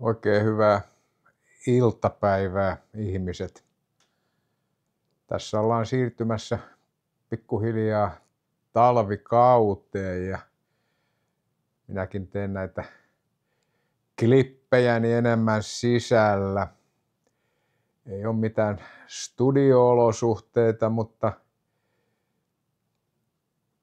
Oikein hyvää iltapäivää ihmiset. Tässä ollaan siirtymässä pikkuhiljaa talvikauteen ja minäkin teen näitä klippejäni enemmän sisällä. Ei ole mitään studioolosuhteita, mutta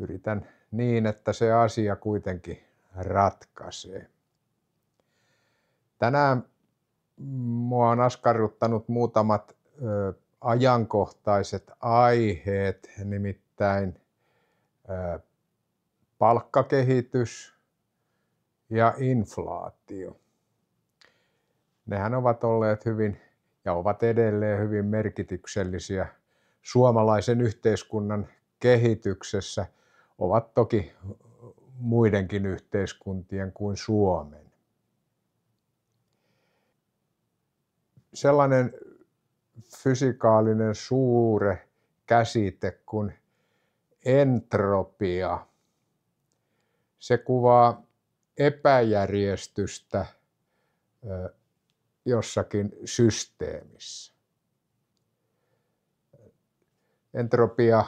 yritän niin, että se asia kuitenkin ratkaisee. Tänään mua on askarruttanut muutamat ö, ajankohtaiset aiheet, nimittäin ö, palkkakehitys ja inflaatio. Nehän ovat olleet hyvin ja ovat edelleen hyvin merkityksellisiä suomalaisen yhteiskunnan kehityksessä, ovat toki muidenkin yhteiskuntien kuin Suomen. sellainen fysikaalinen suure käsite kuin entropia. Se kuvaa epäjärjestystä jossakin systeemissä. Entropia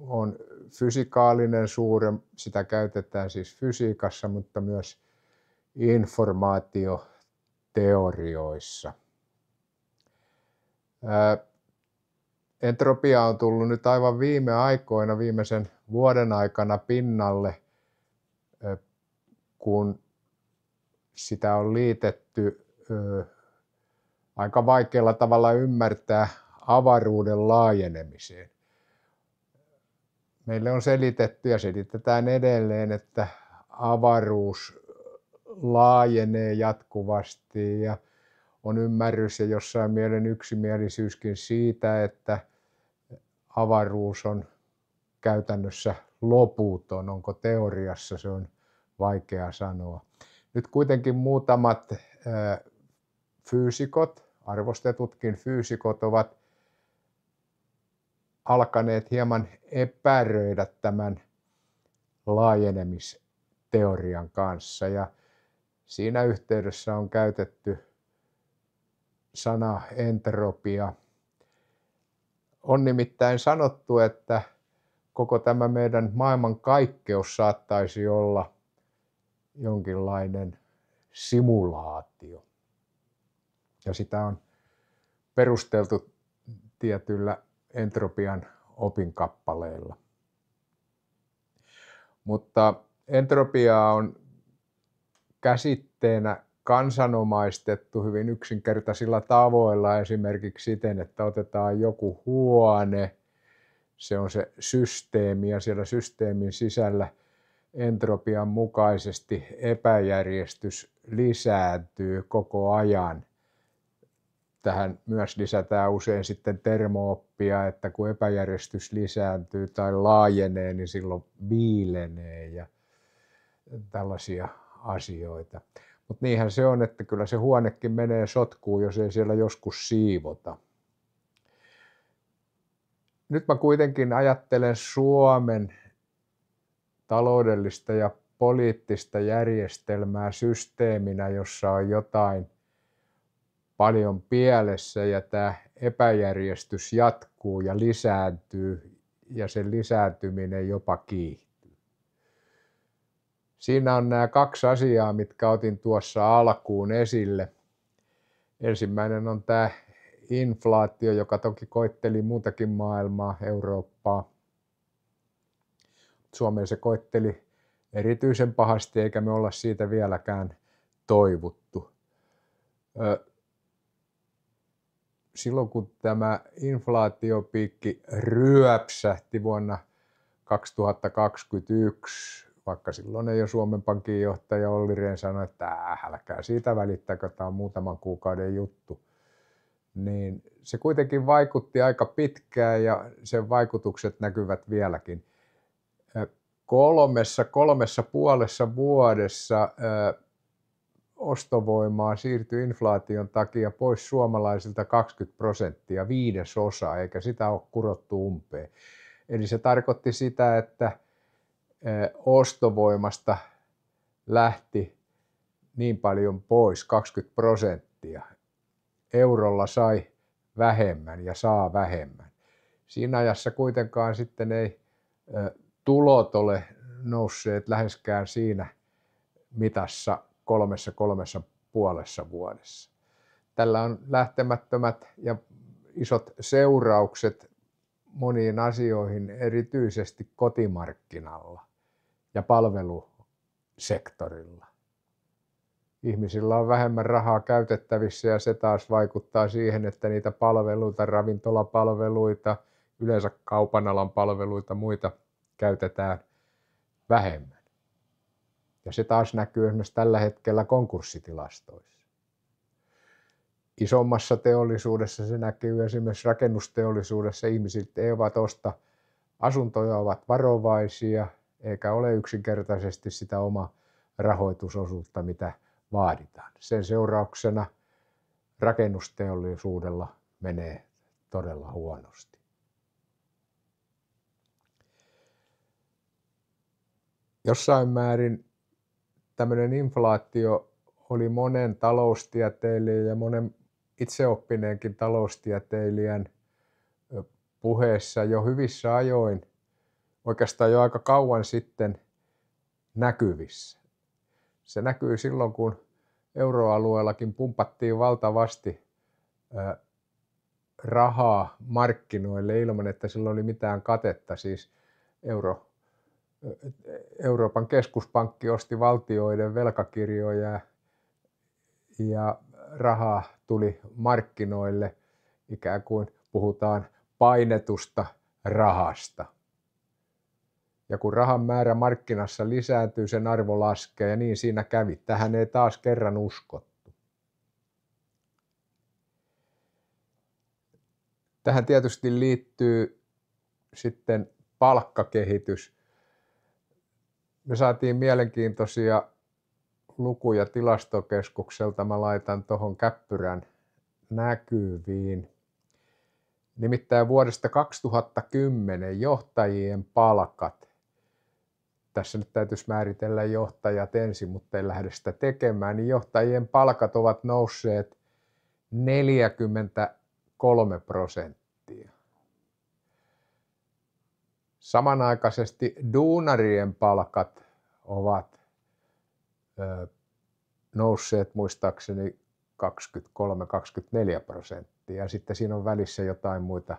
on fysikaalinen suure, sitä käytetään siis fysiikassa, mutta myös informaatioteorioissa – Entropia on tullut nyt aivan viime aikoina, viimeisen vuoden aikana pinnalle, kun sitä on liitetty aika vaikealla tavalla ymmärtää avaruuden laajenemiseen. Meille on selitetty ja selitetään edelleen, että avaruus laajenee jatkuvasti ja on ymmärrys ja jossain mielen yksimielisyyskin siitä, että avaruus on käytännössä loputon. Onko teoriassa, se on vaikea sanoa. Nyt kuitenkin muutamat fyysikot, arvostetutkin fyysikot ovat alkaneet hieman epäröidä tämän laajenemisteorian kanssa ja siinä yhteydessä on käytetty sana entropia On nimittäin sanottu, että koko tämä meidän maailman kaikkeus saattaisi olla jonkinlainen simulaatio. Ja sitä on perusteltu tietyllä entropian opinkappaleilla. Mutta entropiaa on käsitteenä kansanomaistettu hyvin yksinkertaisilla tavoilla, esimerkiksi siten, että otetaan joku huone, se on se systeemi ja siellä systeemin sisällä entropian mukaisesti epäjärjestys lisääntyy koko ajan. Tähän myös lisätään usein sitten termooppia, että kun epäjärjestys lisääntyy tai laajenee, niin silloin viilenee ja tällaisia asioita. Mutta niinhän se on, että kyllä se huonekin menee sotkuun, jos ei siellä joskus siivota. Nyt mä kuitenkin ajattelen Suomen taloudellista ja poliittista järjestelmää systeeminä, jossa on jotain paljon pielessä ja tämä epäjärjestys jatkuu ja lisääntyy ja sen lisääntyminen jopa kiihtyy. Siinä on nämä kaksi asiaa, mitkä otin tuossa alkuun esille. Ensimmäinen on tämä inflaatio, joka toki koitteli muutakin maailmaa, Eurooppaa. Suomeen se koitteli erityisen pahasti, eikä me olla siitä vieläkään toivuttu. Silloin kun tämä inflaatiopiikki ryöpsähti vuonna 2021 vaikka silloin ole Suomen Pankin johtaja Olli Rehn sanoi, että älkää siitä välittäkö, tämä on muutaman kuukauden juttu. Niin se kuitenkin vaikutti aika pitkään ja sen vaikutukset näkyvät vieläkin. Kolmessa, kolmessa puolessa vuodessa ö, ostovoimaa siirtyi inflaation takia pois suomalaisilta 20 prosenttia, viidesosa, eikä sitä ole kurottu umpeen. Eli se tarkoitti sitä, että ostovoimasta lähti niin paljon pois, 20 prosenttia. Eurolla sai vähemmän ja saa vähemmän. Siinä ajassa kuitenkaan sitten ei tulot ole nousseet läheskään siinä mitassa kolmessa kolmessa puolessa vuodessa. Tällä on lähtemättömät ja isot seuraukset moniin asioihin, erityisesti kotimarkkinalla – ja palvelusektorilla. Ihmisillä on vähemmän rahaa käytettävissä ja se taas vaikuttaa siihen, että niitä palveluita, ravintolapalveluita, yleensä kaupan alan palveluita, muita käytetään vähemmän. Ja se taas näkyy myös tällä hetkellä konkurssitilastoissa. Isommassa teollisuudessa se näkyy esimerkiksi rakennusteollisuudessa. Ihmiset eivät osta asuntoja, ovat varovaisia – eikä ole yksinkertaisesti sitä oma rahoitusosuutta, mitä vaaditaan. Sen seurauksena rakennusteollisuudella menee todella huonosti. Jossain määrin tämmöinen inflaatio oli monen taloustieteilijän ja monen itseoppineenkin taloustieteilijän puheessa jo hyvissä ajoin – oikeastaan jo aika kauan sitten näkyvissä. Se näkyy silloin, kun euroalueellakin pumpattiin valtavasti rahaa markkinoille ilman, että sillä oli mitään katetta. Siis euro, Euroopan keskuspankki osti valtioiden velkakirjoja ja rahaa tuli markkinoille. Ikään kuin puhutaan painetusta rahasta. Ja kun rahan määrä markkinassa lisääntyy, sen arvo laskee ja niin siinä kävi. Tähän ei taas kerran uskottu. Tähän tietysti liittyy sitten palkkakehitys. Me saatiin mielenkiintoisia lukuja tilastokeskukselta. Mä laitan tuohon käppyrän näkyviin. Nimittäin vuodesta 2010 johtajien palkat tässä nyt täytyisi määritellä johtajat ensin, mutta en lähde sitä tekemään, niin johtajien palkat ovat nousseet 43 prosenttia. Samanaikaisesti duunarien palkat ovat nousseet muistaakseni 23-24 prosenttia. Ja sitten siinä on välissä jotain muita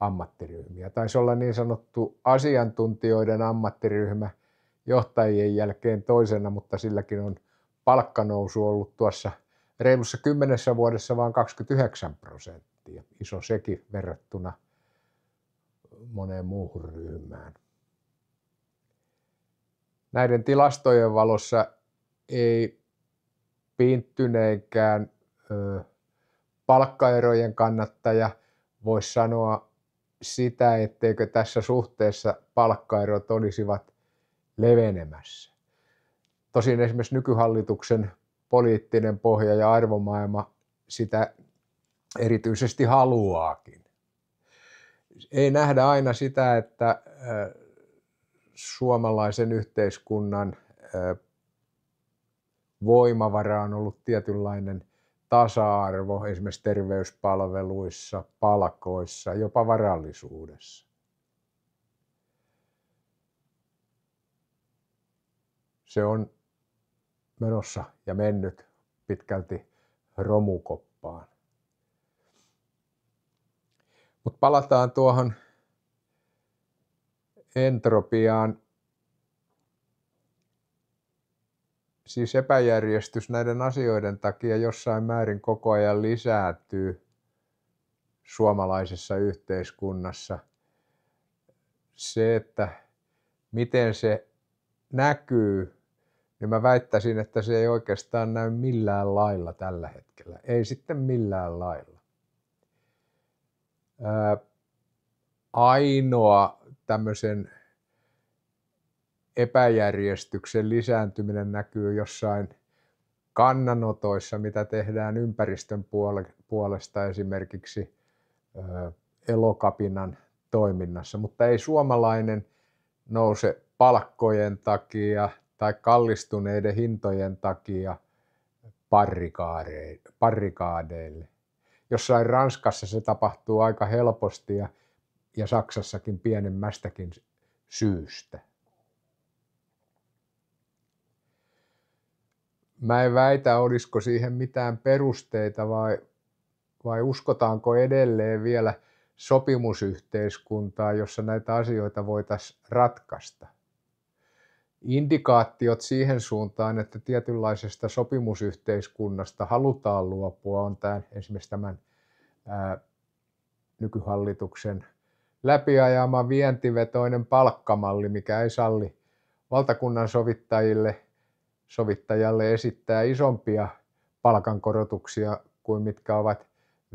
ammattiryhmiä. Taisi olla niin sanottu asiantuntijoiden ammattiryhmä – johtajien jälkeen toisena, mutta silläkin on palkkanousu ollut tuossa reilussa kymmenessä vuodessa vain 29 prosenttia. Iso sekin verrattuna moneen muuhun ryhmään. Näiden tilastojen valossa ei pinttyneenkään palkkaerojen kannattaja voi sanoa sitä, etteikö tässä suhteessa palkkaerot olisivat levenemässä. Tosin esimerkiksi nykyhallituksen poliittinen pohja ja arvomaailma sitä erityisesti haluaakin. Ei nähdä aina sitä, että suomalaisen yhteiskunnan voimavara on ollut tietynlainen tasa-arvo esimerkiksi terveyspalveluissa, palkoissa, jopa varallisuudessa. se on menossa ja mennyt pitkälti romukoppaan. Mutta palataan tuohon entropiaan. Siis epäjärjestys näiden asioiden takia jossain määrin koko ajan lisääntyy suomalaisessa yhteiskunnassa. Se, että miten se näkyy niin mä väittäisin, että se ei oikeastaan näy millään lailla tällä hetkellä. Ei sitten millään lailla. Ää, ainoa tämmöisen epäjärjestyksen lisääntyminen näkyy jossain kannanotoissa, mitä tehdään ympäristön puolesta esimerkiksi elokapinan toiminnassa, mutta ei suomalainen nouse palkkojen takia – tai kallistuneiden hintojen takia parrikaadeille. Jossain Ranskassa se tapahtuu aika helposti ja, ja Saksassakin pienemmästäkin syystä. Mä en väitä, olisiko siihen mitään perusteita vai, vai uskotaanko edelleen vielä sopimusyhteiskuntaa, jossa näitä asioita voitaisiin ratkaista indikaatiot siihen suuntaan, että tietynlaisesta sopimusyhteiskunnasta halutaan luopua, on tämän, esimerkiksi tämän ää, nykyhallituksen läpiajama vientivetoinen palkkamalli, mikä ei salli valtakunnan sovittajille, sovittajalle esittää isompia palkankorotuksia kuin mitkä ovat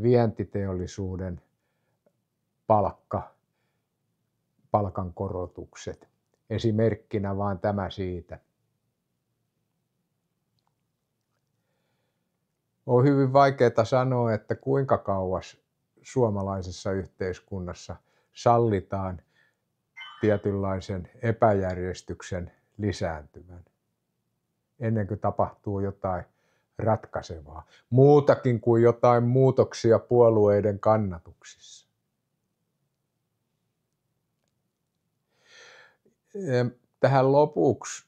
vientiteollisuuden palkka, palkankorotukset esimerkkinä vaan tämä siitä. On hyvin vaikeaa sanoa, että kuinka kauas suomalaisessa yhteiskunnassa sallitaan tietynlaisen epäjärjestyksen lisääntymän, ennen kuin tapahtuu jotain ratkaisevaa, muutakin kuin jotain muutoksia puolueiden kannatuksissa. tähän lopuksi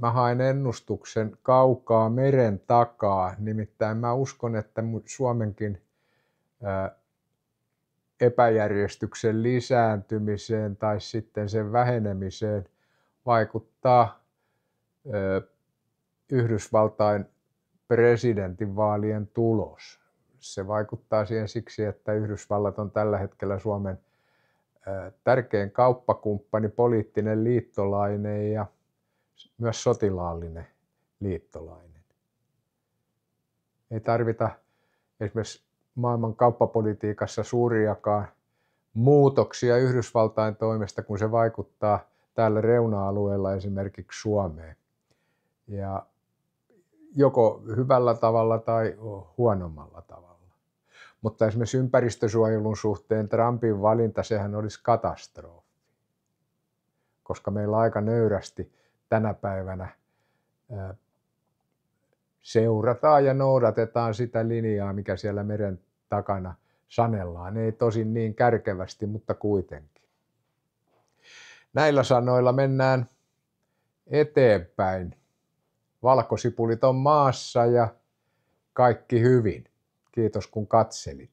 mä haen ennustuksen kaukaa meren takaa. Nimittäin mä uskon, että Suomenkin epäjärjestyksen lisääntymiseen tai sitten sen vähenemiseen vaikuttaa Yhdysvaltain presidentinvaalien tulos. Se vaikuttaa siihen siksi, että Yhdysvallat on tällä hetkellä Suomen – tärkein kauppakumppani, poliittinen liittolainen ja myös sotilaallinen liittolainen. Ei tarvita esimerkiksi maailman kauppapolitiikassa suuriakaan muutoksia Yhdysvaltain toimesta, kun se vaikuttaa täällä reuna-alueella esimerkiksi Suomeen. Ja joko hyvällä tavalla tai huonommalla tavalla. Mutta esimerkiksi ympäristösuojelun suhteen Trumpin valinta, sehän olisi katastrofi, koska meillä aika nöyrästi tänä päivänä seurataan ja noudatetaan sitä linjaa, mikä siellä meren takana sanellaan. Ei tosin niin kärkevästi, mutta kuitenkin. Näillä sanoilla mennään eteenpäin. Valkosipulit on maassa ja kaikki hyvin. Kiitos kun katselit.